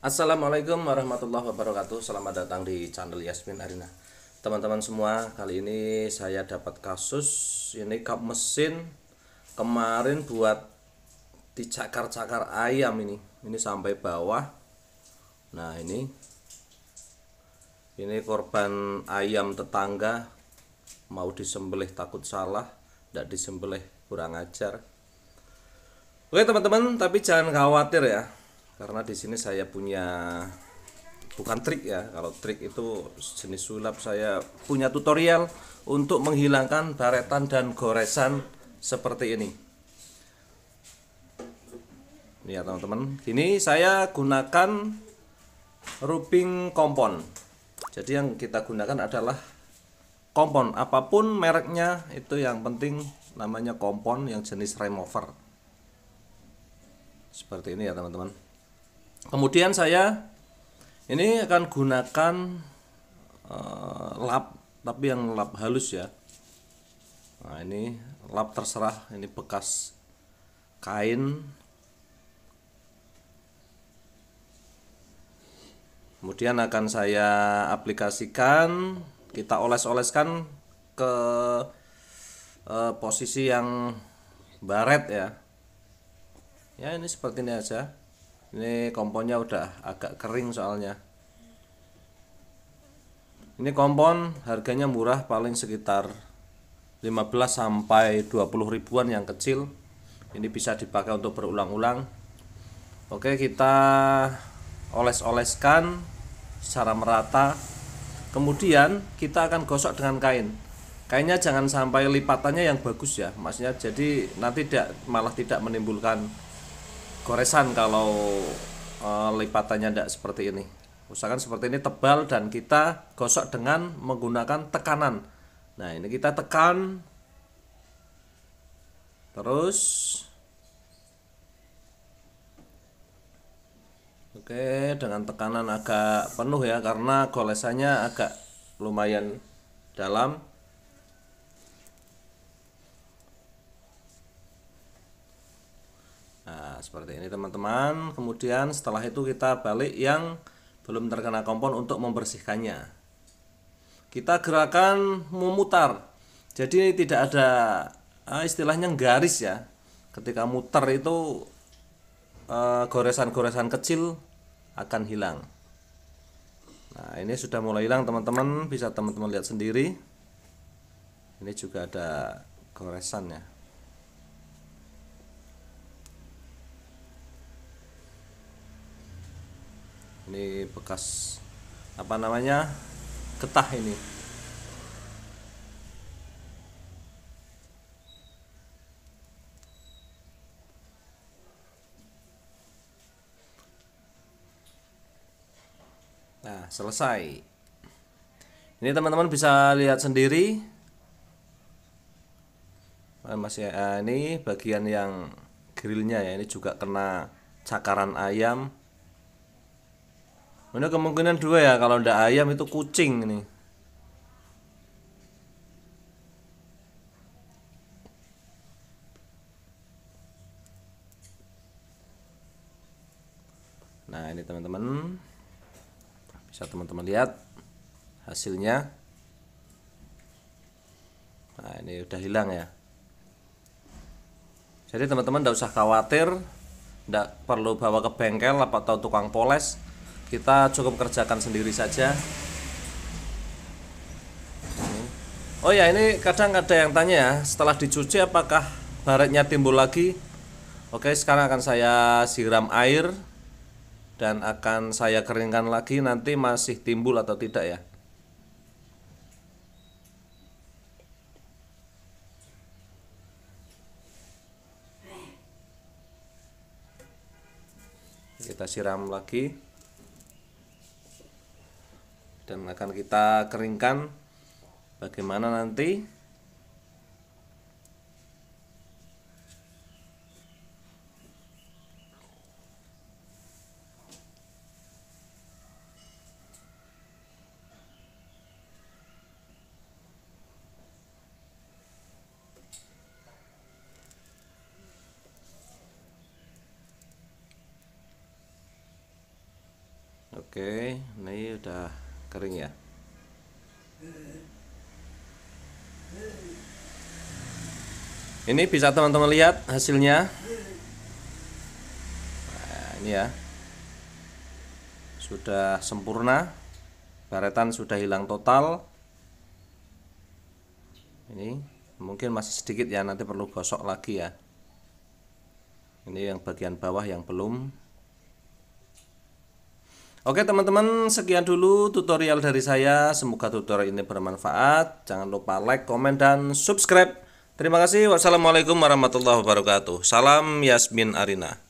Assalamualaikum warahmatullahi wabarakatuh Selamat datang di channel Yasmin Arina Teman-teman semua Kali ini saya dapat kasus Ini kap mesin Kemarin buat Dicakar-cakar ayam ini Ini sampai bawah Nah ini Ini korban ayam tetangga Mau disembelih takut salah Tidak disembelih kurang ajar Oke teman-teman Tapi jangan khawatir ya karena di sini saya punya bukan trik ya kalau trik itu jenis sulap saya punya tutorial untuk menghilangkan baretan dan goresan seperti ini ini ya teman-teman ini saya gunakan rubbing kompon jadi yang kita gunakan adalah kompon apapun mereknya itu yang penting namanya kompon yang jenis remover seperti ini ya teman-teman kemudian saya ini akan gunakan uh, lap tapi yang lap halus ya nah ini lap terserah ini bekas kain kemudian akan saya aplikasikan kita oles-oleskan ke eh, posisi yang baret ya ya ini seperti ini aja ini komponnya udah agak kering soalnya ini kompon harganya murah paling sekitar 15 sampai 20 ribuan yang kecil ini bisa dipakai untuk berulang-ulang oke kita oles-oleskan secara merata kemudian kita akan gosok dengan kain kainnya jangan sampai lipatannya yang bagus ya maksudnya jadi nanti tidak malah tidak menimbulkan goresan kalau uh, lipatannya tidak seperti ini usahakan seperti ini tebal dan kita gosok dengan menggunakan tekanan nah ini kita tekan terus oke dengan tekanan agak penuh ya karena golesannya agak lumayan dalam Nah, seperti ini teman-teman. Kemudian setelah itu kita balik yang belum terkena kompon untuk membersihkannya. Kita gerakan memutar. Jadi tidak ada eh, istilahnya garis ya. Ketika muter itu eh, goresan-goresan kecil akan hilang. Nah, ini sudah mulai hilang teman-teman, bisa teman-teman lihat sendiri. Ini juga ada goresan ya. ini bekas apa namanya ketah ini nah selesai ini teman-teman bisa lihat sendiri eh, masih ya, eh, ini bagian yang grillnya ya ini juga kena cakaran ayam Mana kemungkinan dua ya kalau ndak ayam itu kucing ini. Nah, ini teman-teman. Bisa teman-teman lihat hasilnya. Nah, ini udah hilang ya. Jadi teman-teman tidak usah khawatir, tidak perlu bawa ke bengkel atau tukang poles kita cukup kerjakan sendiri saja oh ya ini kadang ada yang tanya ya setelah dicuci apakah baretnya timbul lagi oke sekarang akan saya siram air dan akan saya keringkan lagi nanti masih timbul atau tidak ya kita siram lagi dan akan kita keringkan bagaimana nanti Oke, ini udah kering ya ini bisa teman-teman lihat hasilnya nah, ini ya sudah sempurna baretan sudah hilang total ini mungkin masih sedikit ya nanti perlu gosok lagi ya ini yang bagian bawah yang belum Oke teman-teman, sekian dulu tutorial dari saya. Semoga tutorial ini bermanfaat. Jangan lupa like, komen, dan subscribe. Terima kasih. Wassalamualaikum warahmatullahi wabarakatuh. Salam Yasmin Arina.